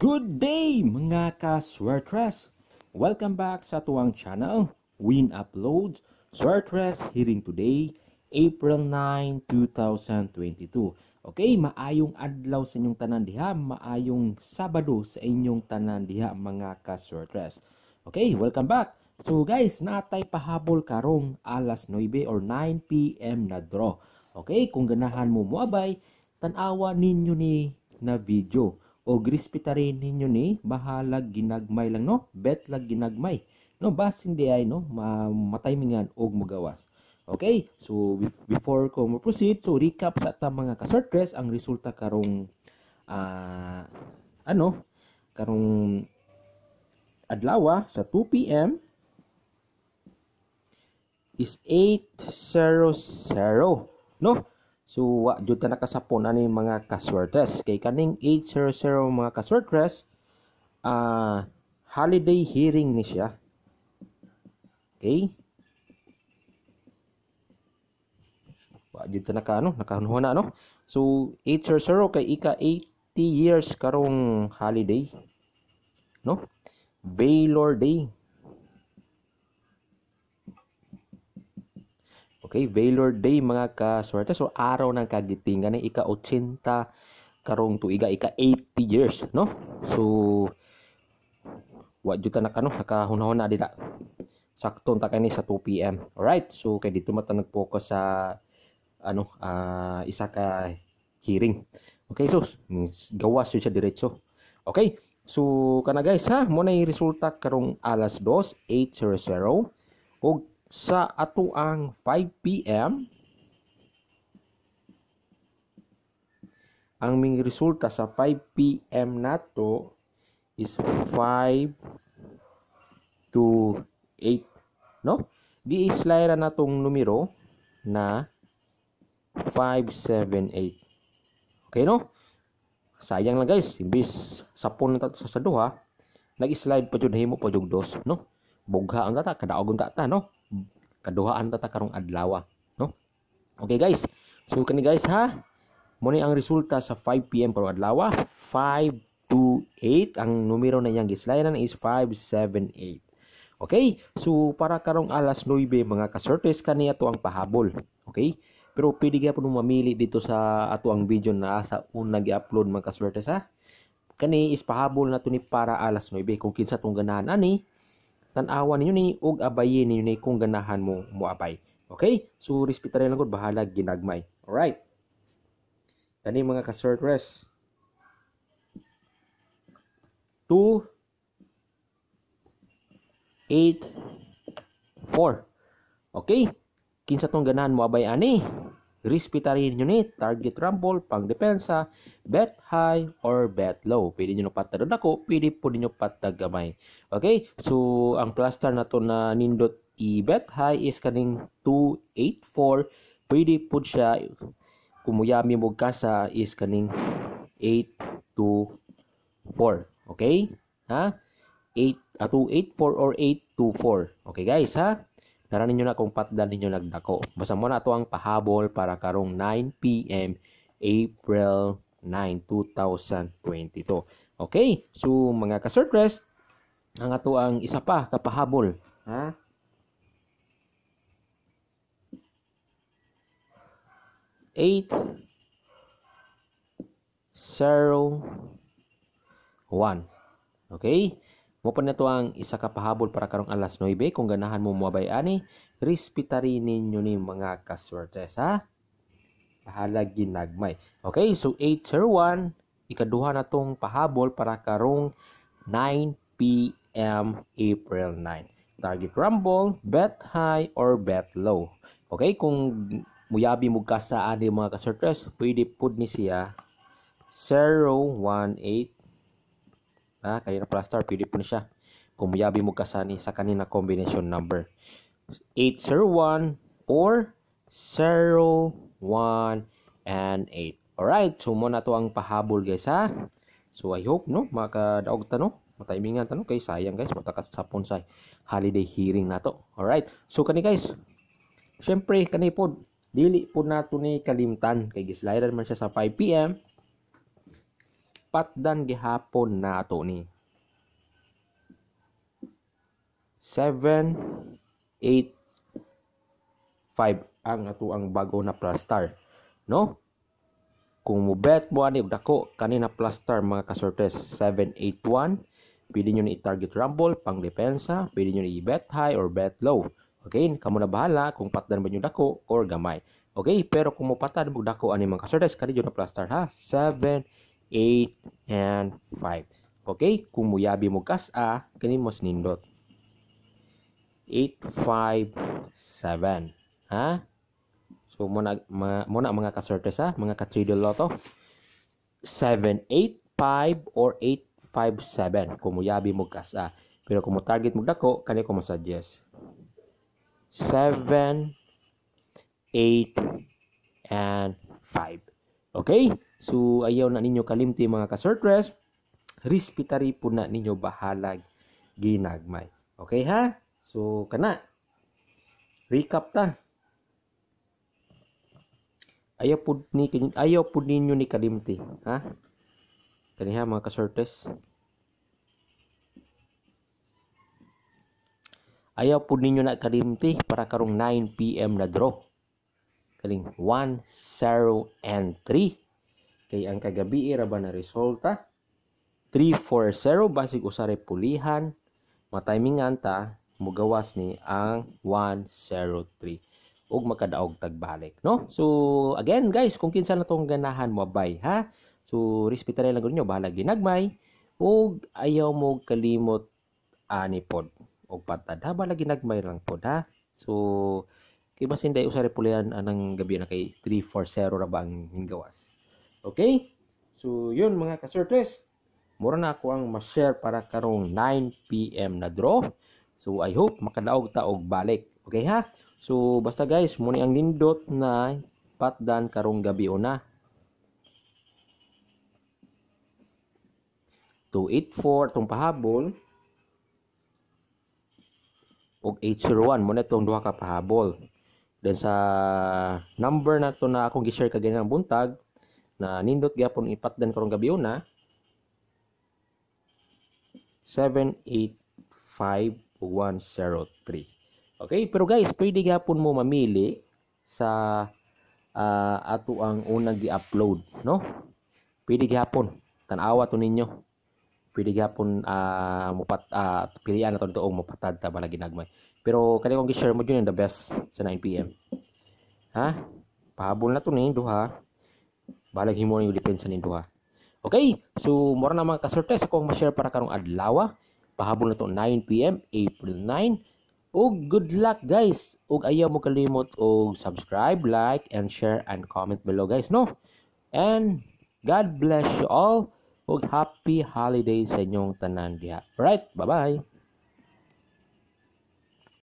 Good day mga ka-swertres! Welcome back sa tuwang channel, Win Upload, Swertres hearing today, April 9, 2022. Okay, maayong adlaw sa inyong tanan diha, maayong Sabado sa inyong tanan diha mga ka-swertres. Okay, welcome back! So guys, natay pahabol karong alas 9 or 9 p.m. na draw. Okay, kung ganahan mo moabay, tanawa ninyo ni na video o grispitarin ninyo ni bahala ginagmay lang no bet lag ginagmay no basin di ay no mataymingan og magawas okay so before ko mo proceed so recap sa ta mga kasortres ang resulta karong uh, ano karong adlaw sa 2 pm is 800 no So, wa jud ta nakasapon ani mga kaswertes. Kay kaning 800 mga kaswertes, uh, holiday hearing ni siya. Okay? Wa jud ta naka ano, nakahunhuna no. So, 800 kay ika 80 years karong holiday. No? Baylor Day. Okay, Valor Day mga kaswerte. So araw ng kagitingan ng ika-80 karong tuiga ika-80 years, no? So wa jud ka, nakano nakahunahon na dira. Sakto ta kani sa 2 PM. All right. So kay dito mata nag-focus sa ano uh, isa ka hearing. Okay, so gawas yun siya diretso. Okay, so kana guys ha, mo na resulta karong alas 2, 8.00 o sa atuang 5 p.m. Ang ming resulta sa 5 p.m. nato is 5 to 8, no? Di islide na tong numero na 578. Okay, no? Sayang lang guys, imbis sapon na sa sa duha, nag-slide pa jud himo pa jud dos, no? Bugha ang data kada ang tata, no? kaduhaan tata karong adlaw ah, no okay guys so kani guys ha mo ni ang resulta sa 5 pm karong adlaw 528 ah. ang numero na niyang gislayanan is 578 Okay? So, para karong alas 9 mga kasortes kani ato ang pahabol. Okay? Pero pwede ka po mamili dito sa ato ang video na sa una gi upload mga kasortes ha. Kani is pahabol na to ni para alas 9 kung kinsa tong ganahan ani tan-awa ninyo ni ug abayin ninyo ni kung ganahan mo muabay. Okay? So respeta lang gud bahala ginagmay. All right. Kani mga ka short rest. 2 8 4 Okay? Kinsa tong ganahan moabay ani? respiratory unit, Target Rumble, pang depensa, bet high or bet low. Pwede nyo patanon ako, pwede po ninyo patagamay. Okay, so ang plaster na to na nindot i-bet high is kaning 284. Pwede po siya kumuyami mo ka sa is kaning 824. Okay? Ha? 8, uh, 284 or 824. Okay guys, ha? Nara ninyo na kung patdan ninyo nagdako. Basta mo na to ang pahabol para karong 9 p.m. April 9, 2022. Okay, so mga ka surpress ang ato ang isa pa kapahabol. Ha? Eight, zero, one. Okay? Mo pa nato ang isa ka pahabol para karong alas 9 kung ganahan mo mabay ani, respetari ninyo ni mga kaswerte ha. Bahala ginagmay. Okay, so 801 ikaduha na tong pahabol para karong 9 p.m. April 9. Target rumble, bet high or bet low. Okay, kung muyabi mo ka sa ani mga kaswerte, pwede pud ni siya 018 Ha, kanina plaster pili po siya. Kumuyabi mo kasani sa kanina combination number 801 or 01 and 8. Alright, so mo na to ang pahabol guys ha. So I hope no makadaog ta no ta no, kay sayang guys matakas sa ponsay holiday hearing nato all right so kani guys syempre kani pod dili pod nato ni kalimtan kay gislaidan man siya sa 5 pm patdan gihapon na ato ni. 7 8 5 ang ato ang bago na plaster, no? Kung mo bet mo ani dako kanina plaster mga kasortes 781 pwede nyo ni i-target rumble pang depensa, pwede nyo ni i-bet high or bet low. Okay, kamo na bahala kung patdan ba nyo dako or gamay. Okay, pero kung mo mupatan mo dako ani mga kasortes kanina na plaster ha 7 8, and 5. Okay? Kung muyabi mo kasa a, kani mas nindot. 8, 5, 7. Ha? So, muna, mga, muna mga kasorte sa, mga ka katridol loto. 7, 8, 5, or 8, 5, 7. Kung muyabi mo kasa Pero kung mo target mo dako, kani ko suggest 7, 8, and 5. Okay? So, ayaw na ninyo kalimti mga ka-surtress. Respetary po na ninyo bahalag ginagmay. Okay ha? So, kana. Recap ta. Ayaw po, ni, ayaw po ninyo ni kalimti. Ha? Kaniha mga ka-surtress. Ayaw po ninyo na kalimti para karong 9pm na draw. Kaling 1, 0, and 3. Kay ang kagabi ra ba na resulta? 340 basig usare pulihan. Matimingan ta mugawas ni ang 103 ug makadaog tagbalik no so again guys kung kinsa na tong ganahan mo bay ha so respeto lang gud nyo bahala ginagmay ug ayaw mo kalimot ani pod og patad ha bahala ginagmay lang pod ha so kay basin day usare pulihan anang gabi na kay 340 ra bang hinggawas Okay? So, yun mga ka kasortes. Mura na ako ang ma-share para karong 9pm na draw. So, I hope makadaog ta og balik. Okay ha? So, basta guys, muni ang lindot na patdan karong gabi una. 284 tong pahabol og 801 muna na itong duha ka pahabol. Then sa number na to na akong gi-share kagani ng buntag na nindot gyapon ipatdan karong gabi una 785103 okay pero guys pwede gyapon mo mamili sa uh, ato ang unang gi-upload no pwede gyapon tan-awa to ninyo pwede gyapon uh, mupat uh, pilian ato doong og mupatad ta bala ginagmay pero kani kong gi-share mo yun the best sa 9 pm ha pahabol na to ni duha Balag himo yung depensa ni duha. Okay, so mura na mga kasorte sa kong ma-share para karong adlaw. Ah. Pahabol na to 9 PM April 9. Og good luck guys. Og ayaw mo kalimot og subscribe, like and share and comment below guys, no? And God bless you all. Og happy holidays sa inyong tanan diha. Right, bye-bye.